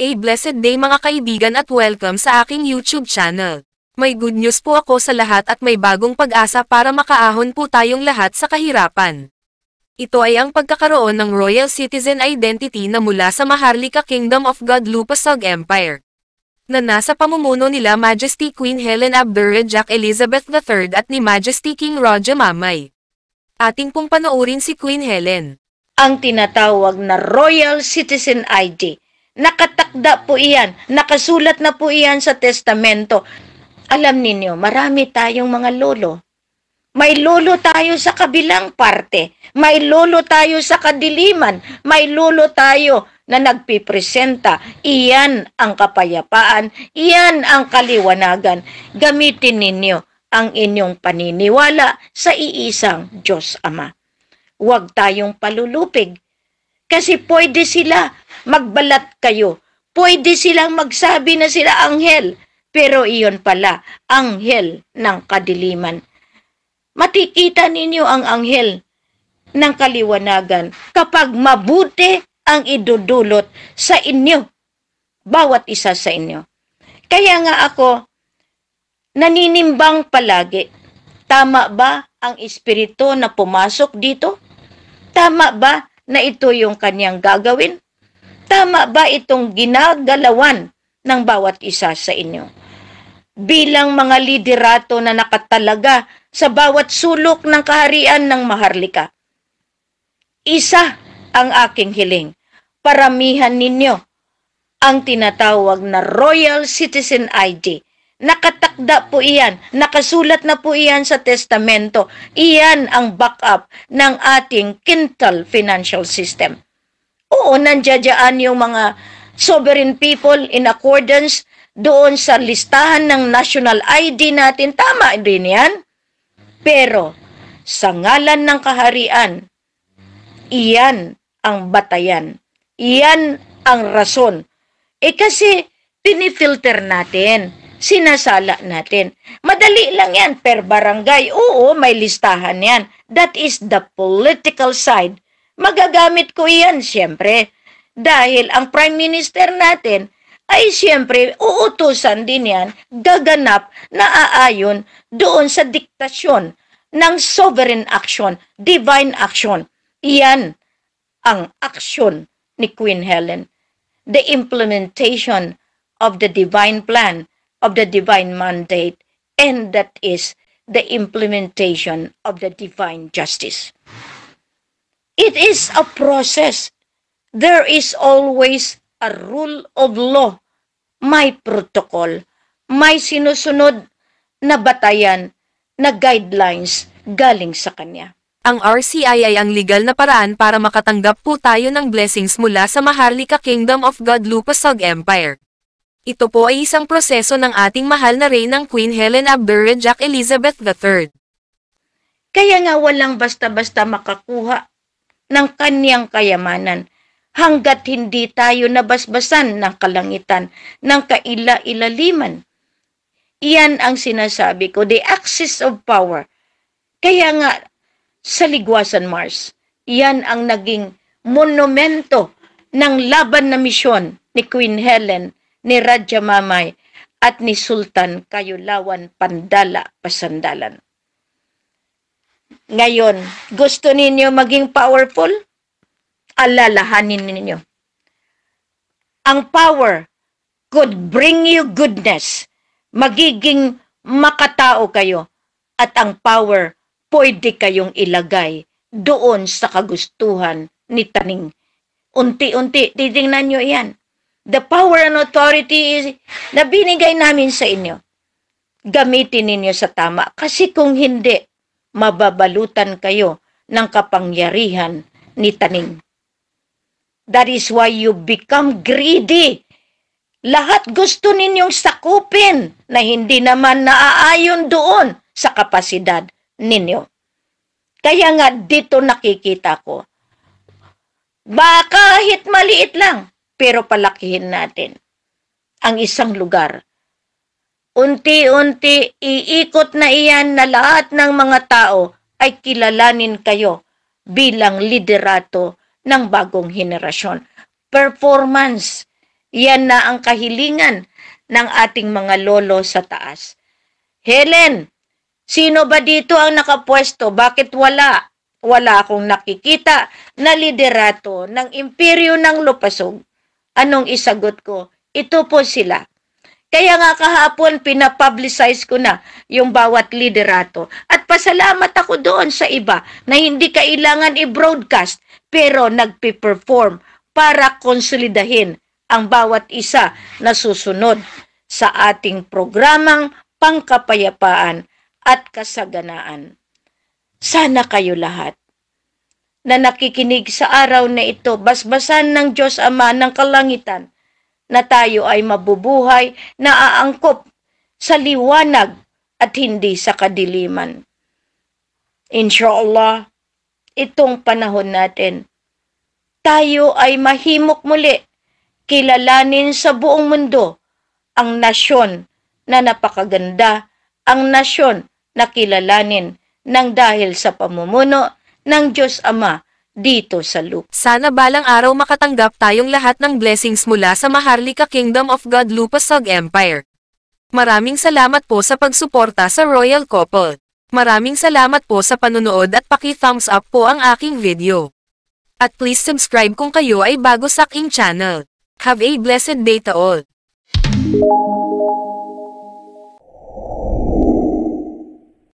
A blessed day mga kaibigan at welcome sa aking YouTube channel. May good news po ako sa lahat at may bagong pag-asa para makaahon po tayong lahat sa kahirapan. Ito ay ang pagkakaroon ng Royal Citizen Identity na mula sa Maharlika Kingdom of God Lupusog Empire na nasa pamumuno nila Majesty Queen Helen Abdur-Rajak Elizabeth III at ni Majesty King Roger Mamay. Ating pong panoorin si Queen Helen. Ang tinatawag na Royal Citizen ID Nakatakda po iyan. Nakasulat na po iyan sa testamento. Alam ninyo, marami tayong mga lolo. May lolo tayo sa kabilang parte. May lolo tayo sa kadiliman. May lolo tayo na nagpipresenta. Iyan ang kapayapaan. Iyan ang kaliwanagan. Gamitin ninyo ang inyong paniniwala sa iisang Diyos Ama. Huwag tayong palulupig kasi pwede sila magbalat kayo. Pwede silang magsabi na sila anghel. Pero iyon pala, anghel ng kadiliman. Matikita ninyo ang anghel ng kaliwanagan kapag mabuti ang idudulot sa inyo, bawat isa sa inyo. Kaya nga ako, naninimbang palagi. Tama ba ang espiritu na pumasok dito? Tama ba na ito yung kanyang gagawin? Tama ba itong ginagalawan ng bawat isa sa inyo? Bilang mga liderato na nakatalaga sa bawat sulok ng kaharian ng Maharlika. Isa ang aking hiling. Paramihan ninyo ang tinatawag na Royal Citizen ID Nakatakda po iyan, nakasulat na po iyan sa testamento. Iyan ang backup ng ating Kintal financial system. Oo, nandiyadyaan yung mga sovereign people in accordance doon sa listahan ng national ID natin. Tama rin yan. Pero, sa ngalan ng kaharian, iyan ang batayan. Iyan ang rason. Eh kasi, pinifilter natin sinasala natin. Madali lang yan per barangay. Oo, may listahan yan. That is the political side. Magagamit ko yan, siyempre. Dahil ang Prime Minister natin ay siyempre uutusan din yan, gaganap na aayon doon sa diktasyon ng sovereign action, divine action. Iyan ang action ni Queen Helen. The implementation of the divine plan of the divine mandate, and that is the implementation of the divine justice. It is a process. There is always a rule of law, my protocol, my sinusunod na batayan na guidelines galing sa kanya. Ang RCI ay ang legal na paraan para makatanggap po tayo ng blessings mula sa Maharlika Kingdom of God Lupusog Empire. Ito po ay isang proseso ng ating mahal na reynang Queen Helen Abdur-Rajak Elizabeth III. Kaya nga walang basta-basta makakuha ng kanyang kayamanan hanggat hindi tayo nabasbasan ng kalangitan, ng kaila-ilaliman. Iyan ang sinasabi ko, the axis of power. Kaya nga, sa Ligwasan Mars, iyan ang naging monumento ng laban na misyon ni Queen Helen ni Raja Mamay at ni Sultan Kayulawan Pandala Pasandalan. Ngayon, gusto ninyo maging powerful? Alalahanin ninyo. Ang power could bring you goodness. Magiging makatao kayo. At ang power, pwede kayong ilagay doon sa kagustuhan ni Taning. Unti-unti, titingnan nyo yan the power and authority na binigay namin sa inyo, gamitin ninyo sa tama. Kasi kung hindi, mababalutan kayo ng kapangyarihan ni taning. That is why you become greedy. Lahat gusto ninyong sakupin na hindi naman naaayon doon sa kapasidad ninyo. Kaya nga dito nakikita ko, ba kahit maliit lang, pero palakihin natin ang isang lugar. Unti-unti, iikot na iyan na lahat ng mga tao ay kilalanin kayo bilang liderato ng bagong henerasyon. Performance, yan na ang kahilingan ng ating mga lolo sa taas. Helen, sino ba dito ang nakapwesto? Bakit wala? Wala akong nakikita na liderato ng imperyo ng lupasog anong isagot ko? Ito po sila. Kaya nga kahapon, pinapublicize ko na yung bawat liderato. At pasalamat ako doon sa iba na hindi kailangan i-broadcast pero nagpi perform para konsolidahin ang bawat isa na susunod sa ating programang pangkapayapaan at kasaganaan. Sana kayo lahat na nakikinig sa araw na ito, basbasan ng Diyos Ama ng kalangitan, na tayo ay mabubuhay na aangkop sa liwanag at hindi sa kadiliman. Inshallah, itong panahon natin, tayo ay mahimok muli, kilalanin sa buong mundo ang nasyon na napakaganda, ang nasyon na kilalanin ng dahil sa pamumuno ng Diyos Ama dito sa Luke. Sana balang araw makatanggap tayong lahat ng blessings mula sa Maharlika Kingdom of God Lupasog Empire. Maraming salamat po sa pagsuporta sa Royal Couple. Maraming salamat po sa panunood at paki-thumbs up po ang aking video. At please subscribe kung kayo ay bago sa aking channel. Have a blessed day to all.